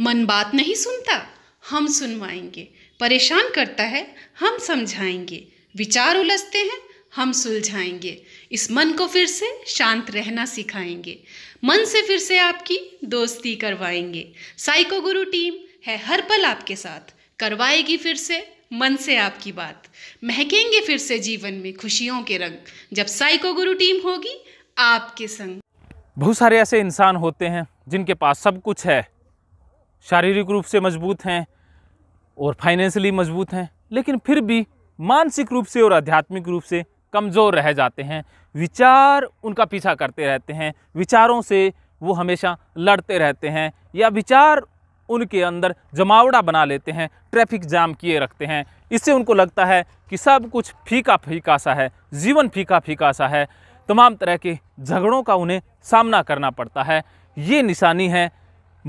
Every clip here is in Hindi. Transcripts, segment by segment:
मन बात नहीं सुनता हम सुनवाएंगे परेशान करता है हम समझाएंगे विचार उलझते हैं हम सुलझाएंगे इस मन को फिर से शांत रहना सिखाएंगे मन से फिर से आपकी दोस्ती करवाएंगे साइको गुरु टीम है हर पल आपके साथ करवाएगी फिर से मन से आपकी बात महकेंगे फिर से जीवन में खुशियों के रंग जब साइको गुरु टीम होगी आपके संग बहुत सारे ऐसे इंसान होते हैं जिनके पास सब कुछ है शारीरिक रूप से मजबूत हैं और फाइनेंशली मजबूत हैं लेकिन फिर भी मानसिक रूप से और आध्यात्मिक रूप से कमज़ोर रह जाते हैं विचार उनका पीछा करते रहते हैं विचारों से वो हमेशा लड़ते रहते हैं या विचार उनके अंदर जमावड़ा बना लेते हैं ट्रैफिक जाम किए रखते हैं इससे उनको लगता है कि सब कुछ फीका फीका सा है जीवन फीका फीका सा है तमाम तरह के झगड़ों का उन्हें सामना करना पड़ता है ये निशानी है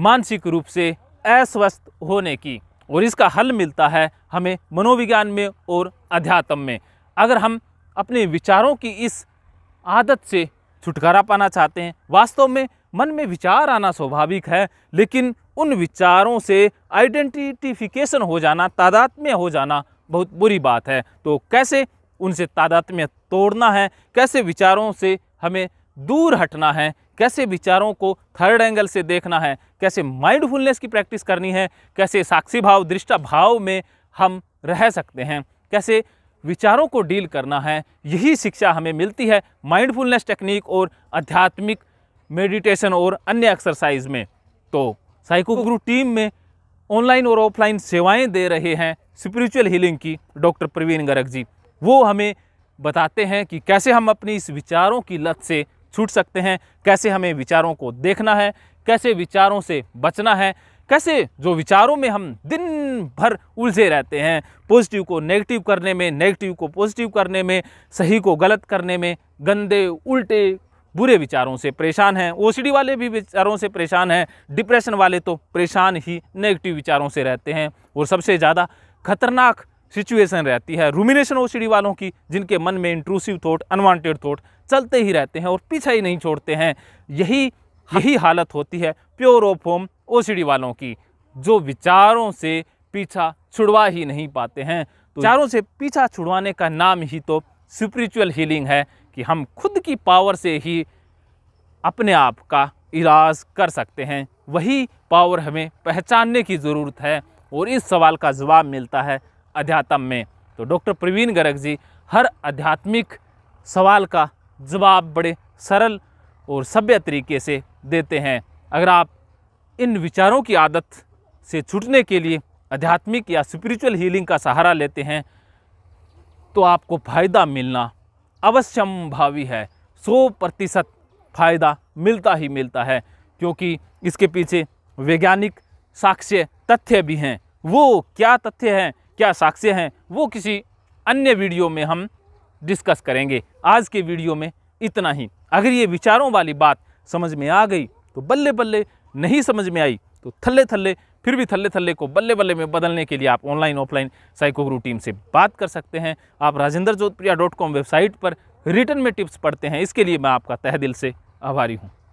मानसिक रूप से अस्वस्थ होने की और इसका हल मिलता है हमें मनोविज्ञान में और अध्यात्म में अगर हम अपने विचारों की इस आदत से छुटकारा पाना चाहते हैं वास्तव में मन में विचार आना स्वाभाविक है लेकिन उन विचारों से आइडेंटिटिफिकेशन हो जाना तादात्म्य हो जाना बहुत बुरी बात है तो कैसे उनसे तादात्म्य तोड़ना है कैसे विचारों से हमें दूर हटना है कैसे विचारों को थर्ड एंगल से देखना है कैसे माइंडफुलनेस की प्रैक्टिस करनी है कैसे साक्षी भाव दृष्टा भाव में हम रह सकते हैं कैसे विचारों को डील करना है यही शिक्षा हमें मिलती है माइंडफुलनेस टेक्निक और आध्यात्मिक मेडिटेशन और अन्य एक्सरसाइज में तो साइको गुरु टीम में ऑनलाइन और ऑफलाइन सेवाएं दे रहे हैं स्पिरिचुअल हीलिंग की डॉक्टर प्रवीण गर्ग जी वो हमें बताते हैं कि कैसे हम अपनी इस विचारों की लत से छूट सकते हैं कैसे हमें विचारों को देखना है कैसे विचारों से बचना है कैसे जो विचारों में हम दिन भर उलझे रहते हैं पॉजिटिव को नेगेटिव करने में नेगेटिव को पॉजिटिव करने में सही को गलत करने में गंदे उल्टे बुरे विचारों से परेशान हैं ओ वाले भी विचारों से परेशान हैं डिप्रेशन वाले तो परेशान ही नेगेटिव विचारों से रहते हैं और सबसे ज़्यादा खतरनाक सिचुएशन रहती है रूमिनेशन ओ वालों की जिनके मन में इंट्रूसिव थॉट अनवांटेड थॉट चलते ही रहते हैं और पीछे ही नहीं छोड़ते हैं यही यही हालत होती है प्योर ऑफ होम ओ वालों की जो विचारों से पीछा छुड़वा ही नहीं पाते हैं तो विचारों से पीछा छुड़वाने का नाम ही तो स्पिरिचुअल हीलिंग है कि हम खुद की पावर से ही अपने आप का इलाज कर सकते हैं वही पावर हमें पहचानने की ज़रूरत है और इस सवाल का जवाब मिलता है अध्यात्म में तो डॉक्टर प्रवीण गर्ग जी हर आध्यात्मिक सवाल का जवाब बड़े सरल और सभ्य तरीके से देते हैं अगर आप इन विचारों की आदत से छूटने के लिए आध्यात्मिक या स्पिरिचुअल हीलिंग का सहारा लेते हैं तो आपको फ़ायदा मिलना भावी है सौ प्रतिशत फ़ायदा मिलता ही मिलता है क्योंकि इसके पीछे वैज्ञानिक साक्ष्य तथ्य भी हैं वो क्या तथ्य हैं क्या साक्ष्य हैं वो किसी अन्य वीडियो में हम डिस्कस करेंगे आज के वीडियो में इतना ही अगर ये विचारों वाली बात समझ में आ गई तो बल्ले बल्ले नहीं समझ में आई तो थल्ले थल्ले फिर भी थल्ले थल्ले को बल्ले बल्ले में बदलने के लिए आप online offline psycho Guru team से बात कर सकते हैं आप Rajendra Jodhpriya dot com website पर रिटर्न में टिप्स पढ़ते हैं इसके लिए मैं आपका तह दिल से आभारी हूँ